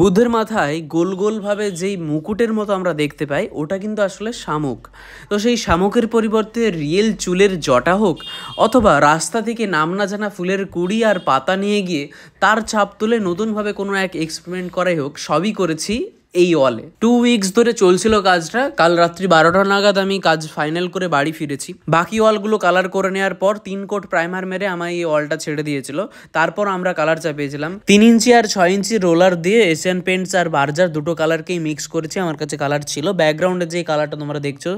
বুদ্ধের মাথায় গোল গোলভাবে যেই মুকুটের মতো আমরা দেখতে পাই ওটা কিন্তু আসলে শামুক তো সেই শামুকের পরিবর্তে রিয়েল চুলের জটা হোক অথবা রাস্তা থেকে নাম না জানা ফুলের কুড়ি আর পাতা নিয়ে গিয়ে তার ছাপ তুলে নতুনভাবে কোনো এক এক্সপেরিমেন্ট করাই হোক সবই করেছি এই ওয়ালে টু উইকস ধরে চলছিল কাজটা কাল রাত্রি বারোটা নাগাদ আমি কাজ ফাইনাল করে বাড়ি ফিরেছি বাকি ওয়ালগুলো কালার করে নেওয়ার পর তিন কোট প্রাইমার মেরে আমার এই ওয়ালটা ছেড়ে দিয়েছিল তারপর আমরা কালার চাপিয়েছিলাম তিন ইঞ্চি আর ছয় ইঞ্চি রোলার দিয়ে এশিয়ান পেন্টস আর বার্জার দুটো কালারকেই মিক্স করেছি আমার কাছে কালার ছিল ব্যাকগ্রাউন্ডে যে কালারটা তোমরা দেখছো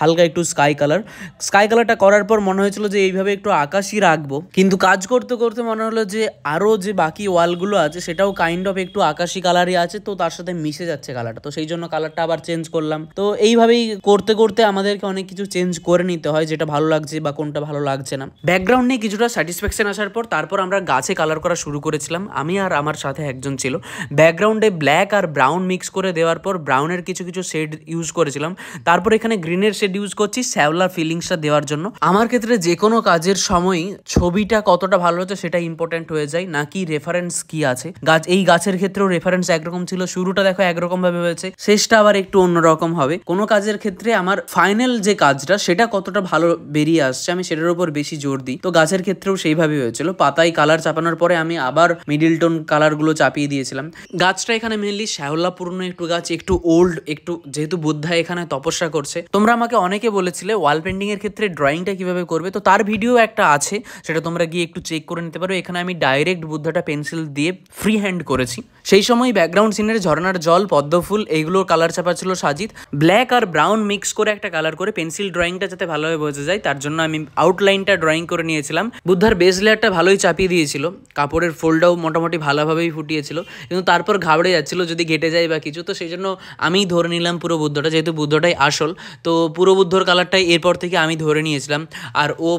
হালকা একটু স্কাই কালার স্কাই কালারটা করার পর মনে হয়েছিল যে এইভাবে একটু আকাশই রাখবো কিন্তু কাজ করতে করতে মনে হলো যে আরও যে বাকি ওয়ালগুলো আছে সেটাও কাইন্ড অফ একটু আকাশি কালারই আছে তো তার সাথে মিশে যাচ্ছে যাচ্ছে কালারটা তো সেই জন্য কালারটা আবার চেঞ্জ করলাম তো এইভাবেই করতে করতে আমাদেরকে অনেক কিছু চেঞ্জ করে নিতে হয় যেটা ভালো লাগছে বা কোনটা ভালো লাগছে না ব্যাকগ্রাউন্ড নিয়ে কিছুটা স্যাটিসফ্যাকশন আসার পর তারপর আমরা গাছে কালার করা শুরু করেছিলাম আমি আর আমার সাথে একজন ছিল ব্যাকগ্রাউন্ডে ব্ল্যাক আর ব্রাউন মিক্স করে দেওয়ার পর ব্রাউনের কিছু কিছু শেড ইউজ করেছিলাম তারপর এখানে গ্রিনের শেড ইউজ করছি শ্যাওলা ফিলিংসটা দেওয়ার জন্য আমার ক্ষেত্রে যে কোনো কাজের সময় ছবিটা কতটা ভালো হচ্ছে সেটা ইম্পর্ট্যান্ট হয়ে যায় নাকি রেফারেন্স কি আছে গাছ এই গাছের ক্ষেত্রেও রেফারেন্স একরকম ছিল শুরুটা দেখো একরকম একরকম ভাবে হয়েছে শেষটা আবার একটু অন্যরকম হবে কোনো কাজের ক্ষেত্রে আমার ফাইনাল যে কাজটা সেটা কতটা ভালো বেরিয়ে আসছে আমি সেটার উপর বেশি জোর দিই তো গাছের ক্ষেত্রেও সেইভাবেই হয়েছিল পাতায় কালার চাপানোর পরে আমি আবার মিডিল টোন কালারগুলো চাপিয়ে দিয়েছিলাম গাছটা এখানে মেনলি শ্যাওলাপূর্ণ একটু গাছ একটু ওল্ড একটু যেহেতু বুদ্ধা এখানে তপস্যা করছে তোমরা আমাকে অনেকে বলেছিলে ওয়াল পেন্টিং এর ক্ষেত্রে ড্রয়িংটা কিভাবে করবে তো তার ভিডিও একটা আছে সেটা তোমরা গিয়ে একটু চেক করে নিতে পারো এখানে আমি ডাইরেক্ট বুদ্ধাটা পেন্সিল দিয়ে ফ্রি হ্যান্ড করেছি সেই সময় ব্যাকগ্রাউন্ড সিনের ঝর্নার জল পদ পদ্মফুল এইগুলোর কালার চাপা ছিল সাজিত ব্ল্যাক আর ব্রাউন মিক্স করে একটা কালার করে পেন্সিল ড্রয়িংটা যাতে ভালোভাবে বোঝা যায় তার জন্য আমি আউটলাইনটা ড্রয়িং করে নিয়েছিলাম বুদ্ধার বেস লেয়ারটা ভালোই চাপিয়ে দিয়েছিল কাপড়ের ফোল্ডটাও মোটামুটি ভালোভাবেই ফুটিয়েছিল কিন্তু তারপর ঘাবড়ে যাচ্ছিল যদি ঘেটে যায় বা কিছু তো সেই জন্য আমি ধরে নিলাম পুরো বুদ্ধটা যেহেতু বুদ্ধটাই আসল তো পুরো বুদ্ধর কালারটাই এরপর থেকে আমি ধরে নিয়েছিলাম আর ও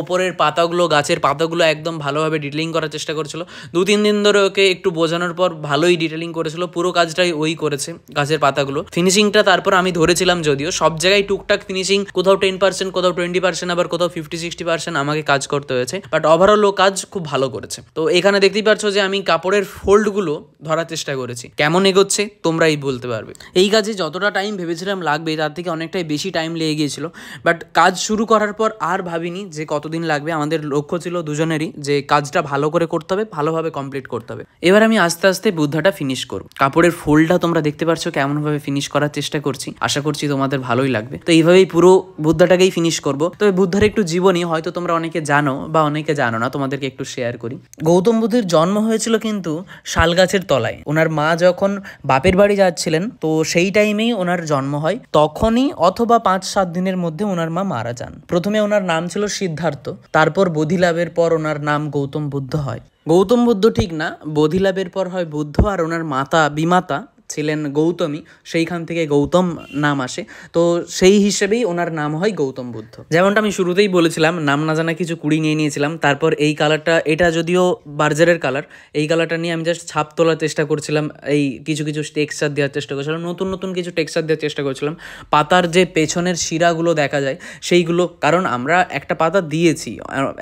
ওপরের পাতাগুলো গাছের পাতাগুলো একদম ভালোভাবে ডিটেলিং করার চেষ্টা করছিল দু তিন দিন ধরে ওকে একটু বোঝানোর পর ভালোই ডিটেলিং করেছিল পুরো কাজটাই ওই করেছে গাছের পাতাগুলো ফিনিশিংটা তারপর আমি ধরেছিলাম যদিও সব জায়গায় টুকটাক ফিনিশিং কোথাও টেন পার্সেন্ট কোথাও টোয়েন্টি পার্সেন্ট আবার কোথাও ফিফটি সিক্সটি পার্সেন্ট আমাকে কাজ করতে হয়েছে বাট ওভারঅল ও কাজ খুব ভালো করেছে তো এখানে দেখতেই পারছো যে আমি কাপড়ের ফোল্ডগুলো ধরার চেষ্টা করেছি কেমন এগোচ্ছে তোমরাই বলতে পারবে এই কাজে যতটা টাইম ভেবেছিলাম লাগবে তার থেকে অনেকটাই বেশি টাইম লেগে গিয়েছিল বাট কাজ শুরু করার পর আর ভাবিনি যে কতদিন লাগবে আমাদের লক্ষ্য ছিল দুজনেরই যে কাজটা ভালো করে করতে হবে ভালোভাবে কমপ্লিট করতে হবে এবার আমি আস্তে আস্তে বুদ্ধাটা ফিনিশ করব কাপড়ের ফোল্ডটা তোমরা তোমরা দেখতে পারছো কেমনভাবে ফিনিশ করার চেষ্টা করছি আশা করছি তোমাদের ভালোই লাগবে তো এইভাবেই পুরো বুদ্ধাটাকেই ফিনিশ করব তবে বুদ্ধার একটু জীবনী হয়তো তোমরা অনেকে জানো বা অনেকে জানো না তোমাদেরকে একটু শেয়ার করি গৌতম বুদ্ধের জন্ম হয়েছিল কিন্তু শালগাছের তলায় ওনার মা যখন বাপের বাড়ি যাচ্ছিলেন তো সেই টাইমেই ওনার জন্ম হয় তখনই অথবা পাঁচ সাত দিনের মধ্যে ওনার মা মারা যান প্রথমে ওনার নাম ছিল সিদ্ধার্থ তারপর বোধিলাভের পর ওনার নাম গৌতম বুদ্ধ হয় গৌতম বুদ্ধ ঠিক না বোধিলাভের পর হয় বুদ্ধ আর ওনার মাতা বিমাতা ছিলেন গৌতমী সেইখান থেকে গৌতম নাম আসে তো সেই হিসেবেই ওনার নাম হয় গৌতম বুদ্ধ যেমনটা আমি শুরুতেই বলেছিলাম নাম না জানা কিছু কুড়ি নিয়ে নিয়েছিলাম তারপর এই কালারটা এটা যদিও বার্জারের কালার এই কালারটা নিয়ে আমি জাস্ট ছাপ তোলার চেষ্টা করছিলাম এই কিছু কিছু টেক্সচার দেওয়ার চেষ্টা করছিলাম নতুন নতুন কিছু টেক্সচার দেওয়ার চেষ্টা করছিলাম পাতার যে পেছনের শিরাগুলো দেখা যায় সেইগুলো কারণ আমরা একটা পাতা দিয়েছি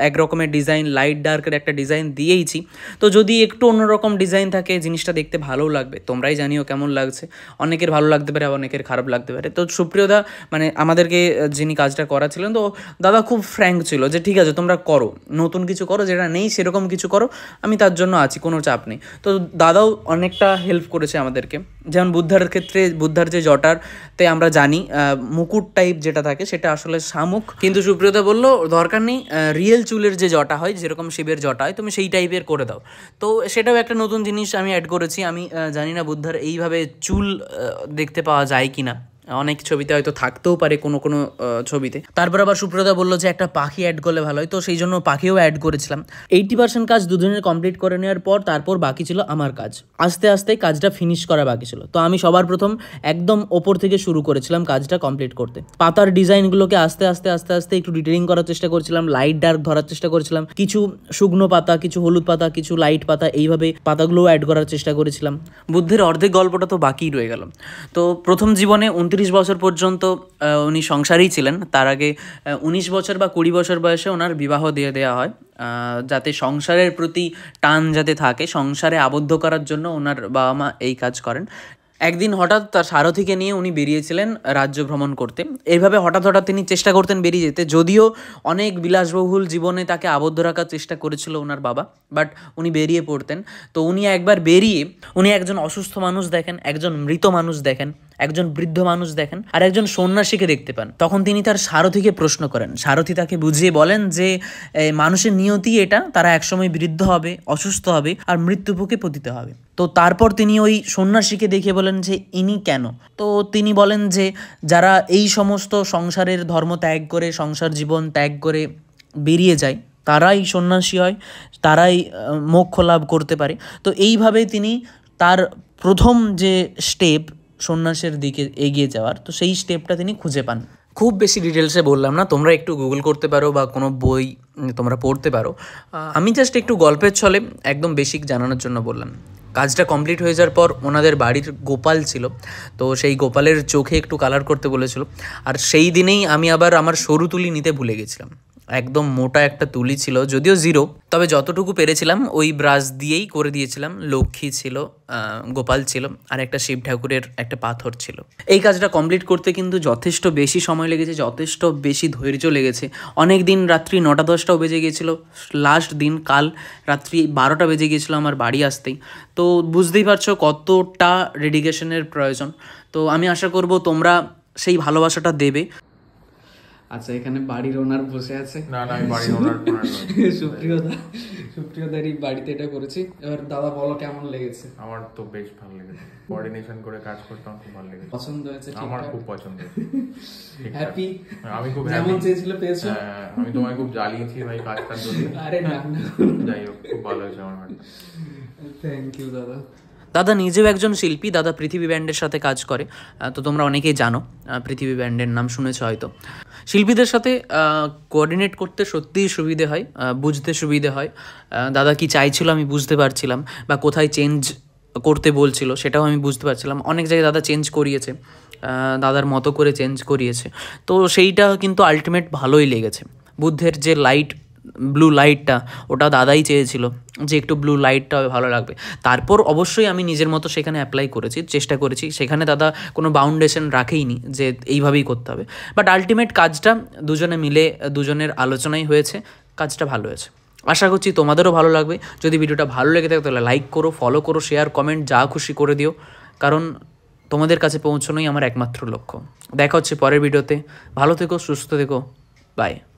এক রকমের ডিজাইন লাইট ডার্কের একটা ডিজাইন দিয়েইছি তো যদি একটু অন্যরকম ডিজাইন থাকে জিনিসটা দেখতে ভালো লাগবে তোমরাই জানিও কেমন কেমন লাগছে অনেকের ভালো লাগতে পারে অনেকের খারাপ লাগতে পারে তো সুপ্রিয়দা মানে আমাদেরকে যিনি কাজটা করাছিলেন তো দাদা খুব ফ্র্যাঙ্ক ছিল যে ঠিক আছে তোমরা করো নতুন কিছু করো যেটা নেই সেরকম কিছু করো আমি তার জন্য আছি কোনো চাপ নেই তো দাদাও অনেকটা হেল্প করেছে আমাদেরকে যেমন বুদ্ধার ক্ষেত্রে বুদ্ধার যে জটারতে আমরা জানি মুকুট টাইপ যেটা থাকে সেটা আসলে শামুক কিন্তু সুপ্রিয়তা বললো দরকার নেই রিয়েল চুলের যে জটা হয় যেরকম শিবের জটা হয় তুমি সেই টাইপের করে দাও তো সেটাও একটা নতুন জিনিস আমি অ্যাড করেছি আমি জানি না বুদ্ধার এইভাবে তবে চুল দেখতে পাওয়া যায় কি না অনেক ছবিতে হয়তো থাকতেও পারে কোনো কোনো ছবিতে তারপর আবার সুপ্রদা বললো যে একটা পাখি অ্যাড করলে ভালো হয় তো সেই জন্য পাখিও অ্যাড করেছিলাম এইটি পার্সেন্ট কাজ দুজনের কমপ্লিট করে নেওয়ার পর তারপর বাকি ছিল আমার কাজ আস্তে আস্তে কাজটা ফিনিশ করা বাকি ছিল তো আমি সবার প্রথম একদম ওপর থেকে শুরু করেছিলাম কাজটা কমপ্লিট করতে পাতার ডিজাইনগুলোকে আস্তে আস্তে আস্তে আস্তে একটু ডিটেলিং করার চেষ্টা করেছিলাম লাইট ডার্ক ধরার চেষ্টা করেছিলাম কিছু শুকনো পাতা কিছু হলুদ পাতা কিছু লাইট পাতা এইভাবে পাতাগুলোও অ্যাড করার চেষ্টা করেছিলাম বুদ্ধের অর্ধেক গল্পটা তো বাকিই রয়ে গেল তো প্রথম জীবনে উনত্রিশ বছর পর্যন্ত উনি সংসারেই ছিলেন তার আগে উনিশ বছর বা কুড়ি বছর বয়সে ওনার বিবাহ দিয়ে দেওয়া হয় যাতে সংসারের প্রতি টান যাতে থাকে সংসারে আবদ্ধ করার জন্য ওনার বাবা মা এই কাজ করেন একদিন হঠাৎ তার সারথিকে নিয়ে উনি বেরিয়েছিলেন রাজ্য ভ্রমণ করতে এইভাবে হঠাৎ হঠাৎ তিনি চেষ্টা করতেন বেরিয়ে যেতে যদিও অনেক বিলাসবহুল জীবনে তাকে আবদ্ধ রাখার চেষ্টা করেছিল ওনার বাবা বাট উনি বেরিয়ে পড়তেন তো উনি একবার বেরিয়ে উনি একজন অসুস্থ মানুষ দেখেন একজন মৃত মানুষ দেখেন একজন বৃদ্ধ মানুষ দেখেন আর একজন সন্ন্যাসীকে দেখতে পান তখন তিনি তার সারথিকে প্রশ্ন করেন সারথি তাকে বুঝিয়ে বলেন যে মানুষের নিয়তি এটা তারা একসময় বৃদ্ধ হবে অসুস্থ হবে আর মৃত্যুভোগে পতিত হবে তো তারপর তিনি ওই সন্ন্যাসীকে দেখে বলেন যে ইনি কেন তো তিনি বলেন যে যারা এই সমস্ত সংসারের ধর্ম ত্যাগ করে সংসার জীবন ত্যাগ করে বেরিয়ে যায় তারাই সন্ন্যাসী হয় তারাই মোক্ষ লাভ করতে পারে তো এইভাবে তিনি তার প্রথম যে স্টেপ সন্ন্যাসের দিকে এগিয়ে যাওয়ার তো সেই স্টেপটা তিনি খুঁজে পান খুব বেশি ডিটেলসে বললাম না তোমরা একটু গুগল করতে পারো বা কোনো বই তোমরা পড়তে পারো আমি জাস্ট একটু গল্পের ছলে একদম বেসিক জানানোর জন্য বললাম কাজটা কমপ্লিট হয়ে যাওয়ার পর ওনাদের বাড়ির গোপাল ছিল তো সেই গোপালের চোখে একটু কালার করতে বলেছিল আর সেই দিনেই আমি আবার আমার সরু তুলি নিতে ভুলে গেছিলাম একদম মোটা একটা তুলি ছিল যদিও জিরো তবে যতটুকু পেরেছিলাম ওই ব্রাশ দিয়েই করে দিয়েছিলাম লক্ষ্মী ছিল গোপাল ছিল আর একটা শিব ঠাকুরের একটা পাথর ছিল এই কাজটা কমপ্লিট করতে কিন্তু যথেষ্ট বেশি সময় লেগেছে যথেষ্ট বেশি ধৈর্য লেগেছে অনেক দিন রাত্রি নটা দশটাও বেজে গিয়েছিল লাস্ট দিন কাল রাত্রি বারোটা বেজে গিয়েছিল আমার বাড়ি আসতেই তো বুঝতেই পারছো কতটা রেডিকেশনের প্রয়োজন তো আমি আশা করব তোমরা সেই ভালোবাসাটা দেবে আচ্ছা এখানে বাড়ির ওনার বসে আছে না না বাড়ির ওনার সুপ্রিয়দা বাড়িতে এটা করেছি এবার দাদা বলো কেমন লেগেছে আমার তো বেশ ভালো লেগেছে কোঅর্ডিনেশন করে কাজ করতে আমার খুব ভালো লেগেছে পছন্দ হয়েছে আমার খুব পছন্দ হ্যাপি আমি খুব যেমন চেয়েছিল পেয়েছো হ্যাঁ, হ্যাঁ, আমি তোমায় খুব জ্বালিয়েছি ভাই কাজটার জন্য আরে না যাই হোক খুব ভালো হয়েছে আমার থ্যাংক ইউ দাদা দাদা নিজেও একজন শিল্পী দাদা পৃথিবী ব্যান্ডের সাথে কাজ করে তো তোমরা অনেকেই জানো পৃথিবী ব্যান্ডের নাম শুনেছ হয়তো শিল্পীদের সাথে কোঅর্ডিনেট করতে সত্যিই সুবিধে হয় বুঝতে সুবিধে হয় দাদা কি চাইছিল আমি বুঝতে পারছিলাম বা কোথায় চেঞ্জ করতে বলছিল সেটাও আমি বুঝতে পারছিলাম অনেক জায়গায় দাদা চেঞ্জ করিয়েছে দাদার মতো করে চেঞ্জ করিয়েছে তো সেইটা কিন্তু আলটিমেট ভালোই লেগেছে বুদ্ধের যে লাইট ব্লু লাইটটা ওটা দাদাই চেয়েছিল যে একটু ব্লু লাইটটা ভালো লাগবে তারপর অবশ্যই আমি নিজের মতো সেখানে অ্যাপ্লাই করেছি চেষ্টা করেছি সেখানে দাদা কোনো বাউন্ডেশন রাখেইনি যে এইভাবেই করতে হবে বাট আলটিমেট কাজটা দুজনে মিলে দুজনের আলোচনাই হয়েছে কাজটা ভালো হয়েছে আশা করছি তোমাদেরও ভালো লাগবে যদি ভিডিওটা ভালো লেগে থাকে তাহলে লাইক করো ফলো করো শেয়ার কমেন্ট যা খুশি করে দিও কারণ তোমাদের কাছে পৌঁছানোই আমার একমাত্র লক্ষ্য দেখা হচ্ছে পরের ভিডিওতে ভালো থেকো সুস্থ থেকো বাই